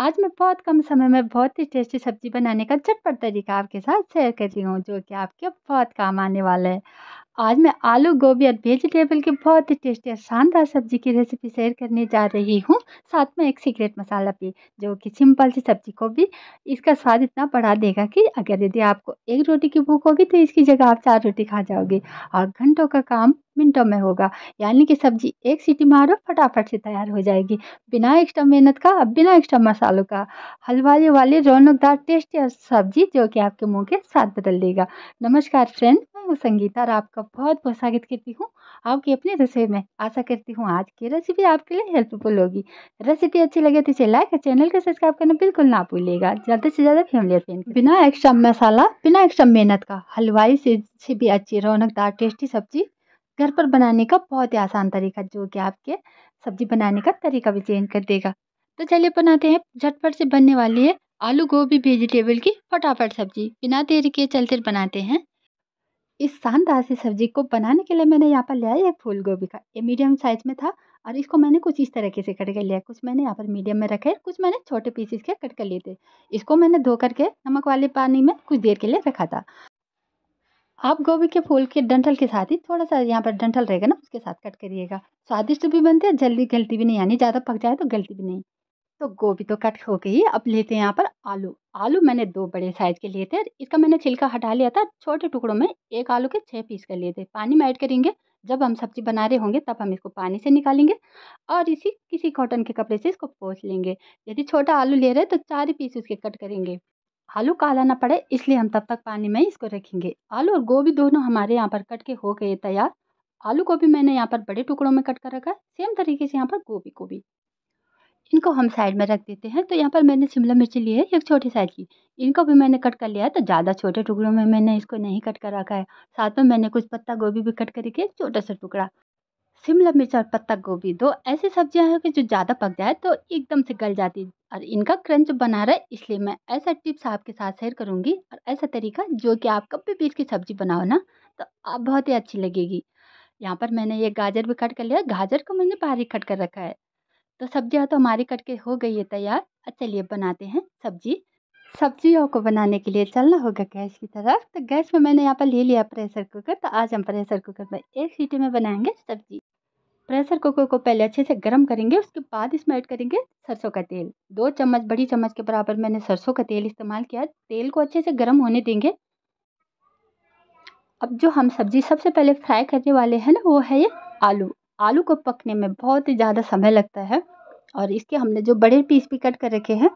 आज मैं बहुत कम समय में बहुत ही टेस्टी सब्जी बनाने का झटपट तरीका आपके साथ शेयर कर रही हूँ जो कि आपके बहुत काम आने वाला है आज मैं आलू गोभी और वेजिटेबल की बहुत ही टेस्टी और शानदार सब्जी की रेसिपी शेयर करने जा रही हूँ साथ में एक सीक्रेट मसाला भी जो कि सिंपल सी सब्जी को भी इसका स्वाद इतना बढ़ा देगा कि अगर यदि आपको एक रोटी की भूख होगी तो इसकी जगह आप चार रोटी खा जाओगे और घंटों का काम मिनटों में होगा यानी कि सब्जी एक सीटी मारो फटाफट से तैयार हो जाएगी बिना एक्स्ट्रा मेहनत का अब बिना एक्स्ट्रा मसालों का हलवाई वाली रौनकदार टेस्टी और सब्जी जो कि आपके मुंह के साथ बदल देगा नमस्कार फ्रेंड मैं हूँ संगीता और आपका बहुत बहुत स्वागत करती हूँ आपकी अपनी रेसिपी में आशा करती हूँ आज की रेसिपी आपके लिए हेल्पफुल होगी रेसिपी अच्छी लगे तो इसे लाइक और चैनल को सब्सक्राइब करना बिल्कुल ना भूलिएगा ज़्यादा से ज़्यादा फैमिली और फ्रेंड बिना एक्स्ट्रा मसाला बिना एक्स्ट्रा मेहनत का हलवाई से भी अच्छी रौनकदार टेस्टी सब्जी घर पर बनाने का बहुत ही आसान तरीका जो कि आपके सब्जी बनाने का तरीका भी चेंज कर देगा तो चलिए बनाते हैं झटपट से बनने वाली है आलू गोभी वेजिटेबल की फटाफट सब्जी बिना देर के चलते बनाते हैं इस शानदार सी सब्जी को बनाने के लिए मैंने यहाँ पर लिया है फूल गोभी का ये मीडियम साइज़ में था और इसको मैंने कुछ इस तरीके से कट कर लिया कुछ मैंने यहाँ पर मीडियम में रखे कुछ मैंने छोटे पीसेस के कट कर लिए थे इसको मैंने धो करके नमक वाले पानी में कुछ देर के लिए रखा था आप गोभी के फूल के डंठल के साथ ही थोड़ा सा यहाँ पर डंठल रहेगा ना उसके साथ कट करिएगा स्वादिष्ट भी बनते हैं जल्दी गलती भी नहीं यानी ज़्यादा पक जाए तो गलती भी नहीं तो गोभी तो कट हो गई अब लेते हैं यहाँ पर आलू आलू मैंने दो बड़े साइज के लिए थे इसका मैंने छिलका हटा लिया था छोटे टुकड़ों में एक आलू के छः पीस कर लिए थे पानी में ऐड करेंगे जब हम सब्जी बना रहे होंगे तब हम इसको पानी से निकालेंगे और इसी किसी कॉटन के कपड़े से इसको पोस लेंगे यदि छोटा आलू ले रहे हैं तो चार पीस उसके कट करेंगे आलू काला ना पड़े इसलिए हम तब तक पानी में इसको रखेंगे आलू और गोभी दोनों हमारे यहाँ पर कट के हो गए तैयार आलू को भी मैंने यहाँ पर बड़े टुकड़ों में कट कर रखा है सेम तरीके से यहाँ पर गोभी को भी इनको हम साइड में रख देते हैं तो यहाँ पर मैंने शिमला मिर्ची ली है एक छोटी साइज की इनको भी मैंने कट कर लिया है तो ज़्यादा छोटे टुकड़ों में मैंने इसको नहीं कट कर रखा है साथ में मैंने कुछ पत्ता गोभी भी कट करके छोटा सा टुकड़ा शिमला मिर्च और पत्ता गोभी दो ऐसी सब्जियां हैं कि जो ज़्यादा पक जाए तो एकदम से गल जाती और इनका क्रंच बना रहा है इसलिए मैं ऐसा टिप्स आपके साथ शेयर करूंगी और ऐसा तरीका जो कि आप कभी भी इसकी सब्ज़ी बनाओ ना तो आप बहुत ही अच्छी लगेगी यहाँ पर मैंने ये गाजर भी कट कर लिया गाजर को मैंने बाहरी कट कर रखा है तो सब्जियाँ तो हमारी कट के हो गई है तैयार और चलिए बनाते हैं सब्जी सब्जियों को बनाने के लिए चलना होगा गैस की तरफ तो गैस में मैंने यहाँ पर ले लिया प्रेशर कुकर तो आज हम प्रेशर कुकर में एक सीटी में बनाएंगे सब्जी प्रेशर कुकर को पहले अच्छे से गर्म करेंगे उसके बाद इसमें ऐड करेंगे सरसों का तेल दो चम्मच बड़ी चम्मच के बराबर मैंने सरसों का तेल इस्तेमाल किया तेल को अच्छे से गर्म होने देंगे अब जो हम सब्ज़ी सबसे पहले फ्राई करने वाले हैं ना वो है ये आलू आलू को पकने में बहुत ही ज़्यादा समय लगता है और इसके हमने जो बड़े पीस भी कट कर रखे हैं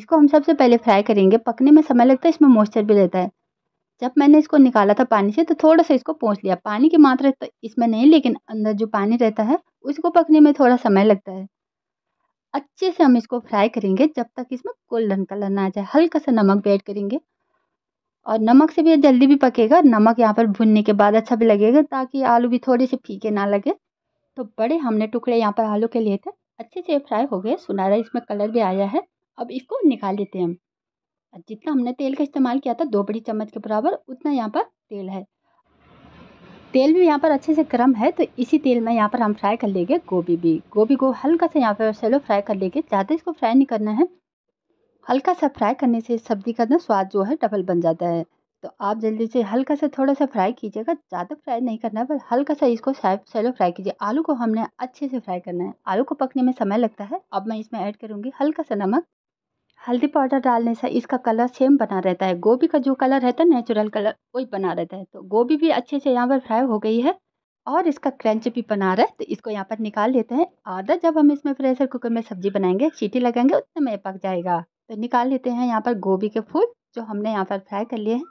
इसको हम सबसे पहले फ्राई करेंगे पकने में समय लगता है इसमें मॉइस्चर भी रहता है जब मैंने इसको निकाला था पानी से तो थोड़ा सा इसको पोंछ लिया पानी की मात्रा तो इसमें नहीं लेकिन अंदर जो पानी रहता है उसको पकने में थोड़ा समय लगता है अच्छे से हम इसको फ्राई करेंगे जब तक इसमें गोल्डन कलर ना आ जाए हल्का सा नमक भी ऐड करेंगे और नमक से भी जल्दी भी पकेगा नमक यहाँ पर भुनने के बाद अच्छा भी लगेगा ताकि आलू भी थोड़े से फीके ना लगे तो बड़े हमने टुकड़े यहाँ पर आलू के लिए थे अच्छे से फ्राई हो गए सुनारा इसमें कलर भी आया है अब इसको निकाल लेते हैं हम और जितना हमने तेल का इस्तेमाल किया था दो बड़ी चम्मच के बराबर उतना यहाँ पर तेल है तेल भी यहाँ पर अच्छे से गर्म है तो इसी तेल में यहाँ पर हम फ्राई कर लेंगे गोभी भी गोभी को हल्का सा यहाँ पर सेलो फ्राई कर लेंगे ज़्यादा इसको फ्राई नहीं करना है हल्का सा फ्राई करने से सब्ज़ी का ना स्वाद जो है डबल बन जाता है तो आप जल्दी से हल्का सा थोड़ा सा फ्राई कीजिएगा ज़्यादा फ्राई नहीं करना है पर हल्का सा इसको सेलो फ्राई कीजिए आलू को हमने अच्छे से फ्राई करना है आलू को पकने में समय लगता है अब मैं इसमें ऐड करूँगी हल्का सा नमक हल्दी पाउडर डालने से इसका कलर सेम बना रहता है गोभी का जो कलर रहता है तो नेचुरल कलर वही बना रहता है तो गोभी भी अच्छे से यहाँ पर फ्राई हो गई है और इसका क्रंच भी बना रहा है तो इसको यहाँ पर निकाल लेते हैं आधा जब हम इसमें प्रेशर कुकर में सब्जी बनाएंगे सीटी लगाएंगे उस में पक जाएगा तो निकाल लेते हैं यहाँ पर गोभी के फूल जो हमने यहाँ पर फ्राई कर लिए हैं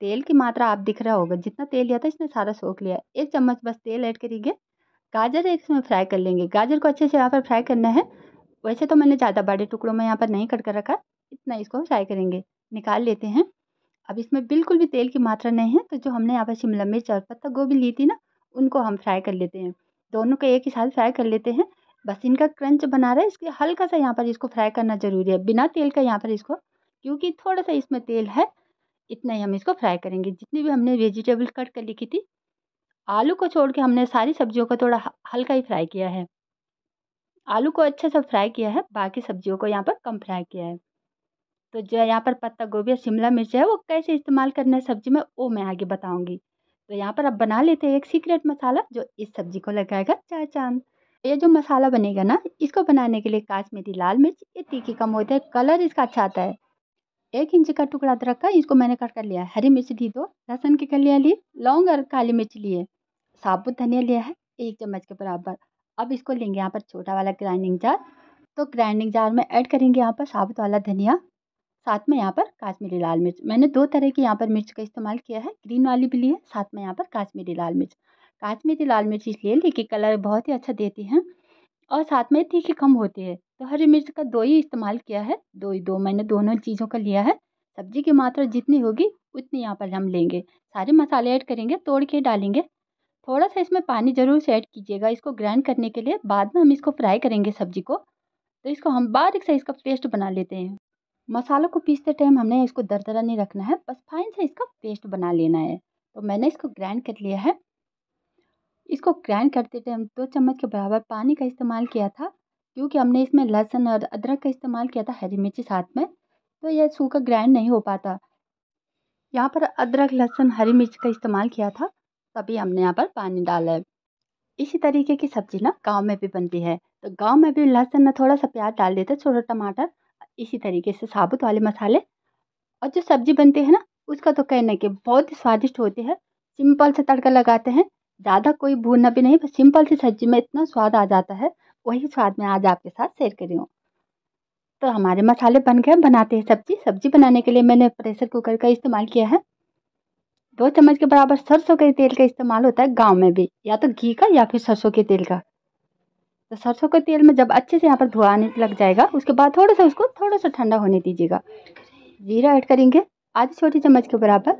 तेल की मात्रा आप दिख रहा होगा जितना तेल लिया था इसने सारा सोख लिया एक चम्मच बस तेल ऐड करेंगे गाजर इसमें फ्राई कर लेंगे गाजर को अच्छे से यहाँ पर फ्राई करना है वैसे तो मैंने ज़्यादा बड़े टुकड़ों में यहाँ पर नहीं कट कर रखा इतना इसको हम फ्राई करेंगे निकाल लेते हैं अब इसमें बिल्कुल भी तेल की मात्रा नहीं है तो जो हमने यहाँ पर शिमला मिर्च और पत्ता गोभी ली थी ना उनको हम फ्राई कर लेते हैं दोनों को एक ही साथ फ्राई कर लेते हैं बस इनका क्रंच बना रहा है इसलिए हल्का सा यहाँ पर इसको फ्राई करना ज़रूरी है बिना तेल का यहाँ पर इसको क्योंकि थोड़ा सा इसमें तेल है इतना ही हम इसको फ्राई करेंगे जितनी भी हमने वेजिटेबल कट कर लिखी थी आलू को छोड़ के हमने सारी सब्जियों को थोड़ा हल्का ही फ्राई किया है आलू को अच्छे से फ्राई किया है बाकी सब्जियों को यहाँ पर कम फ्राई किया है तो जो यहाँ पर पत्ता गोभी और शिमला मिर्च है वो कैसे इस्तेमाल करना है सब्जी में वो मैं आगे बताऊँगी तो यहाँ पर अब बना लेते हैं एक सीक्रेट मसाला जो इस सब्जी को लगाएगा चार चांद तो ये जो मसाला बनेगा ना इसको बनाने के लिए मेरी लाल मिर्च ये तीखी कम होता है कलर इसका अच्छा आता है एक इंच का टुकड़ा अदरक का इसको मैंने कट कर लिया हरी मिर्च दी दो लहसुन की कलियाँ ली लौंग और काली मिर्च लिए साबुत धनिया लिया है एक चम्मच के बराबर अब इसको लेंगे यहाँ पर छोटा वाला ग्राइंडिंग जार तो ग्राइंडिंग जार में ऐड करेंगे यहाँ पर साबुत वाला धनिया साथ में यहाँ पर काश्मीरी लाल मिर्च मैंने दो तरह की यहाँ पर मिर्च का इस्तेमाल किया है ग्रीन वाली भी ली है साथ में यहाँ पर काश्मीरी लाल मिर्च काश्मीरी लाल मिर्च इसलिए लेके कलर बहुत ही अच्छा देती हैं और साथ में तीखी कम होती है तो हरी मिर्च का दो ही इस्तेमाल किया है दो ही दो मैंने दोनों चीज़ों का लिया है सब्जी की मात्रा जितनी होगी उतनी यहाँ पर हम लेंगे सारे मसाले ऐड करेंगे तोड़ के डालेंगे थोड़ा सा इसमें पानी ज़रूर से ऐड कीजिएगा इसको ग्राइंड करने के लिए बाद में हम इसको फ्राई करेंगे सब्जी को तो इसको हम बारीक से इसका पेस्ट बना लेते हैं मसालों को पीसते टाइम हमने इसको दरदरा नहीं रखना है बस फाइन से इसका पेस्ट बना लेना है तो मैंने इसको ग्राइंड कर लिया है इसको ग्राइंड करते टाइम दो चम्मच के बराबर पानी का इस्तेमाल किया था क्योंकि हमने इसमें लहसुन और अदरक का इस्तेमाल किया था हरी मिर्ची साथ में तो यह सूखा ग्राइंड नहीं हो पाता यहाँ पर अदरक लहसुन हरी मिर्च का इस्तेमाल किया था तभी हमने यहाँ पर पानी डाला है इसी तरीके की सब्ज़ी ना गांव में भी बनती है तो गांव में भी लहसुन में थोड़ा सा प्याज डाल देते हैं टमाटर इसी तरीके से साबुत वाले मसाले और जो सब्ज़ी बनती है ना उसका तो कहना के बहुत ही स्वादिष्ट होती है सिंपल से तड़का लगाते हैं ज़्यादा कोई भूनना भी नहीं बस सिंपल सी सब्ज़ी में इतना स्वाद आ जाता है वही स्वाद मैं आज आपके साथ शेयर करी हूँ तो हमारे मसाले बन गए बनाते हैं सब्ज़ी सब्ज़ी बनाने के लिए मैंने प्रेशर कुकर का इस्तेमाल किया है दो चम्मच के बराबर सरसों के तेल का इस्तेमाल होता है गांव में भी या तो घी का या फिर सरसों के तेल का तो सरसों के तेल में जब अच्छे से यहाँ पर धोआने आने लग जाएगा उसके बाद थोड़ा सा उसको थोड़ा सा ठंडा होने दीजिएगा जीरा ऐड करेंगे आधी छोटी चम्मच के बराबर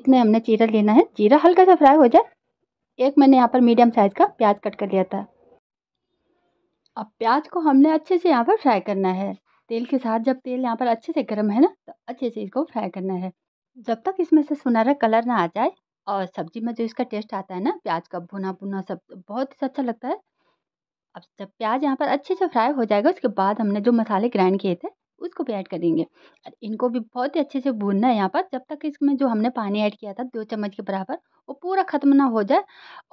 इतने हमने जीरा लेना है जीरा हल्का सा फ्राई हो जाए एक मैंने यहाँ पर मीडियम साइज़ का प्याज कट कर लिया था अब प्याज को हमने अच्छे से यहाँ पर फ्राई करना है तेल के साथ जब तेल यहाँ पर अच्छे से गर्म है ना तो अच्छे से इसको फ्राई करना है जब तक इसमें से सुनहरा कलर ना आ जाए और सब्ज़ी में जो इसका टेस्ट आता है ना प्याज का भुना भुना सब बहुत ही अच्छा लगता है अब जब प्याज यहाँ पर अच्छे से फ्राई हो जाएगा उसके बाद हमने जो मसाले ग्राइंड किए थे उसको भी ऐड करेंगे इनको भी बहुत ही अच्छे से भूनना है यहाँ पर जब तक इसमें जो हमने पानी ऐड किया था दो चम्मच के बराबर वो पूरा ख़त्म ना हो जाए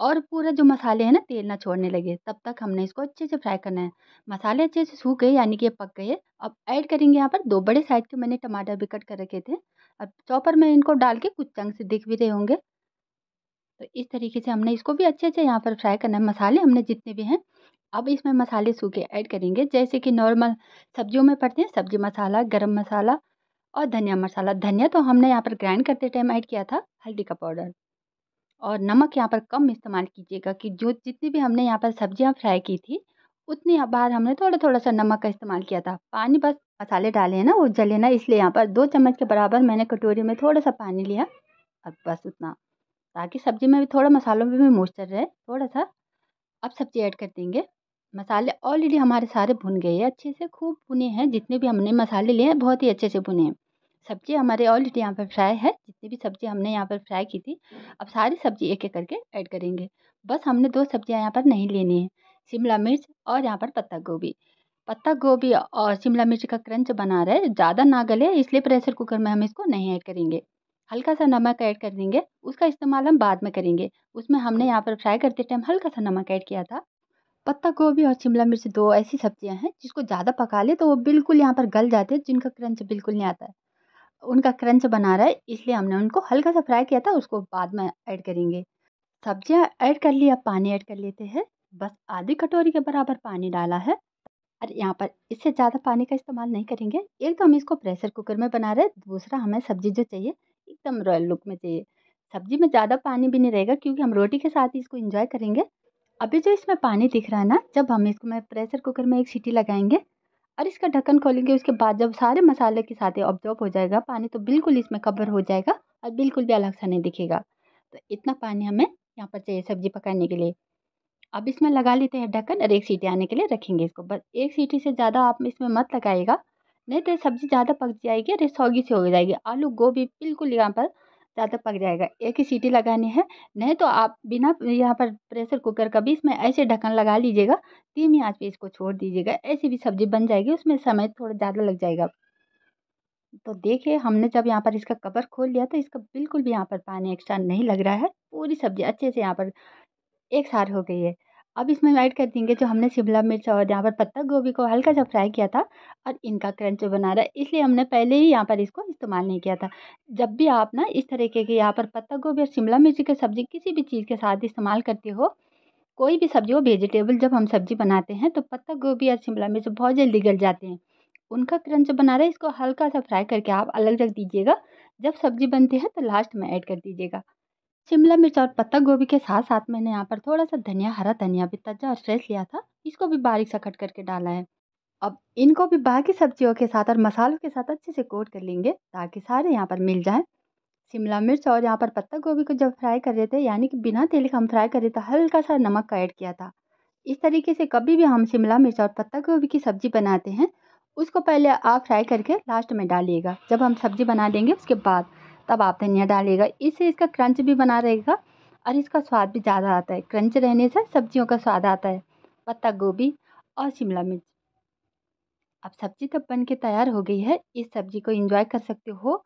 और पूरा जो मसाले हैं ना तेल ना छोड़ने लगे तब तक हमने इसको अच्छे से फ्राई करना है मसाले अच्छे से सूख गए यानी कि पक गए अब ऐड करेंगे यहाँ पर दो बड़े साइज के मैंने टमाटर भी कट कर रखे थे अब चॉपर तो में इनको डाल के कुछ से दिख भी रहे होंगे तो इस तरीके से हमने इसको भी अच्छे अच्छे यहाँ पर फ्राई करना है मसाले हमने जितने भी हैं अब इसमें मसाले सूखे ऐड करेंगे जैसे कि नॉर्मल सब्जियों में पड़ते हैं सब्जी मसाला गरम मसाला और धनिया मसाला धनिया तो हमने यहाँ पर ग्राइंड करते टाइम ऐड किया था हल्दी का पाउडर और नमक यहाँ पर कम इस्तेमाल कीजिएगा कि जो जितनी भी हमने यहाँ पर सब्जियाँ फ्राई की थी उतनी बार हमने थोड़ा थोड़ा सा नमक का इस्तेमाल किया था पानी बस मसाले डाले हैं ना वो जले ना इसलिए यहाँ पर दो चम्मच के बराबर मैंने कटोरी में थोड़ा सा पानी लिया अब बस उतना ताकि सब्ज़ी में भी थोड़ा मसालों में भी मोस्चर रहे थोड़ा सा अब सब्ज़ी ऐड कर देंगे मसाले ऑलरेडी हमारे सारे भुन गए हैं अच्छे से खूब भुने हैं जितने भी हमने मसाले लिए हैं बहुत ही अच्छे से भुने हैं सब्ज़ी हमारे ऑलरेडी यहाँ पर फ्राई है जितनी भी सब्ज़ी हमने यहाँ पर फ्राई की थी अब सारी सब्ज़ी एक एक करके ऐड करेंगे बस हमने दो सब्ज़ियाँ यहाँ पर नहीं लेनी है शिमला मिर्च और यहाँ पर पत्ता गोभी पत्ता गोभी और शिमला मिर्च का क्रंच बना रहे ज़्यादा ना गले इसलिए प्रेशर कुकर में हम इसको नहीं ऐड करेंगे हल्का सा नमक ऐड कर देंगे उसका इस्तेमाल हम बाद में करेंगे उसमें हमने यहाँ पर फ्राई करते टाइम हल्का सा नमक ऐड किया था पत्ता गोभी और शिमला मिर्च दो ऐसी सब्जियां हैं जिसको ज़्यादा पका ले तो वो बिल्कुल यहाँ पर गल जाते हैं जिनका क्रंच बिल्कुल नहीं आता है उनका क्रंच बना रहा है इसलिए हमने उनको हल्का सा फ्राई किया था उसको बाद में ऐड करेंगे सब्जियाँ ऐड कर लिया पानी ऐड कर लेते हैं बस आधी कटोरी के बराबर पानी डाला है और यहाँ पर इससे ज़्यादा पानी का इस्तेमाल नहीं करेंगे एक तो हम इसको प्रेशर कुकर में बना रहे दूसरा हमें सब्ज़ी जो चाहिए एकदम रॉयल लुक में चाहिए सब्ज़ी में ज़्यादा पानी भी नहीं रहेगा क्योंकि हम रोटी के साथ ही इसको इंजॉय करेंगे अभी जो इसमें पानी दिख रहा है ना जब हम इसको मैं प्रेशर कुकर में एक सीटी लगाएंगे और इसका ढक्कन खोलेंगे उसके बाद जब सारे मसाले के साथ ऑब्जॉर्व हो जाएगा पानी तो बिल्कुल इसमें कवर हो जाएगा और बिल्कुल भी अलग सा नहीं दिखेगा तो इतना पानी हमें यहाँ पर चाहिए सब्ज़ी पकाने के लिए अब इसमें लगा लेते हैं ढक्कन और एक सीटी आने के लिए रखेंगे इसको बस एक सीटी से ज़्यादा आप इसमें मत लगाइएगा नहीं तो सब्ज़ी ज़्यादा पक जाएगी अरे सौगी से हो जाएगी आलू गोभी बिल्कुल यहाँ पर ज़्यादा पक जाएगा एक ही सीटी लगानी है नहीं तो आप बिना यहाँ पर प्रेशर कुकर का भी इसमें ऐसे ढक्कन लगा लीजिएगा धीमी आँच पे इसको छोड़ दीजिएगा ऐसी भी सब्ज़ी बन जाएगी उसमें समय थोड़ा ज़्यादा लग जाएगा तो देखिए हमने जब यहाँ पर इसका कवर खोल लिया तो इसका बिल्कुल भी यहाँ पर पानी एक्स्ट्रा नहीं लग रहा है पूरी सब्ज़ी अच्छे से यहाँ पर एक साल हो गई है अब इसमें हम ऐड कर देंगे जो हमने शिमला मिर्च और यहाँ पर पत्ता गोभी को हल्का सा फ्राई किया था और इनका क्रंच बना रहा है इसलिए हमने पहले ही यहाँ पर इसको इस्तेमाल नहीं किया था जब भी आप ना इस तरीके के यहाँ पर पत्ता गोभी और शिमला मिर्च की सब्ज़ी किसी भी चीज़ के साथ इस्तेमाल करते हो कोई भी सब्ज़ी हो वेजिटेबल जब हम सब्ज़ी बनाते हैं तो पत्ता गोभी और शिमला मिर्च बहुत जल्दी गल जाते हैं उनका क्रंच बना रहा है इसको हल्का सा फ्राई करके आप अलग रख दीजिएगा जब सब्ज़ी बनती है तो लास्ट में ऐड कर दीजिएगा शिमला मिर्च और पत्ता गोभी के साथ साथ मैंने यहाँ पर थोड़ा सा धनिया हरा धनिया भी तजा और फ्रेश लिया था इसको भी बारीक सा कट करके डाला है अब इनको भी बाकी सब्जियों के साथ और मसालों के साथ अच्छे से कोट कर लेंगे ताकि सारे यहाँ पर मिल जाएं शिमला मिर्च और यहाँ पर पत्ता गोभी को जब फ्राई कर रहे थे यानी कि बिना तेल का हम फ्राई कर रहे थे हल्का सा नमक का ऐड किया था इस तरीके से कभी भी हम शिमला मिर्च और पत्ता गोभी की सब्ज़ी बनाते हैं उसको पहले आप फ्राई करके लास्ट में डालिएगा जब हम सब्ज़ी बना लेंगे उसके बाद तब आप धनिया डालिएगा इससे इसका क्रंच भी बना रहेगा और इसका स्वाद भी ज़्यादा आता है क्रंच रहने से सब्जियों का स्वाद आता है पत्ता गोभी और शिमला मिर्च अब सब्जी तब बन के तैयार हो गई है इस सब्जी को इंजॉय कर सकते हो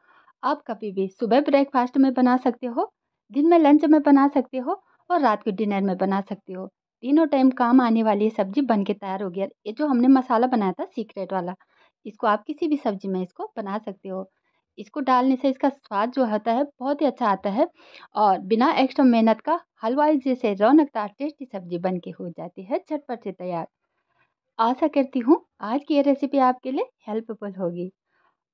आप कभी भी सुबह ब्रेकफास्ट में बना सकते हो दिन में लंच में बना सकते हो और रात को डिनर में बना सकते हो तीनों टाइम काम आने वाली सब्जी बन के तैयार हो गया ये जो हमने मसाला बनाया था सीक्रेट वाला इसको आप किसी भी सब्जी में इसको बना सकते हो इसको डालने से इसका स्वाद जो होता है बहुत ही अच्छा आता है और बिना एक्स्ट्रा मेहनत का हलवाई जैसे रौनकदार टेस्टी सब्जी बन के हो जाती है झटपट से तैयार आशा करती हूँ आज की ये रेसिपी आपके लिए हेल्पफुल होगी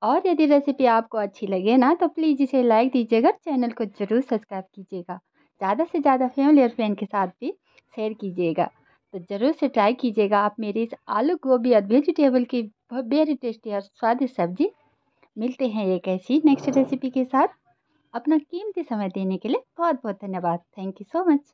और यदि रेसिपी आपको अच्छी लगे ना तो प्लीज़ इसे लाइक दीजिएगा चैनल को ज़रूर सब्सक्राइब कीजिएगा ज़्यादा से ज़्यादा फैमिली और फ्रेंड के साथ भी शेयर कीजिएगा तो ज़रूर से ट्राई कीजिएगा आप मेरी इस आलू गोभी और वेजिटेबल की वेरी टेस्टी और स्वादिष्ट सब्ज़ी मिलते हैं एक ऐसी नेक्स्ट रेसिपी के साथ अपना कीमती समय देने के लिए बहुत बहुत धन्यवाद थैंक यू सो मच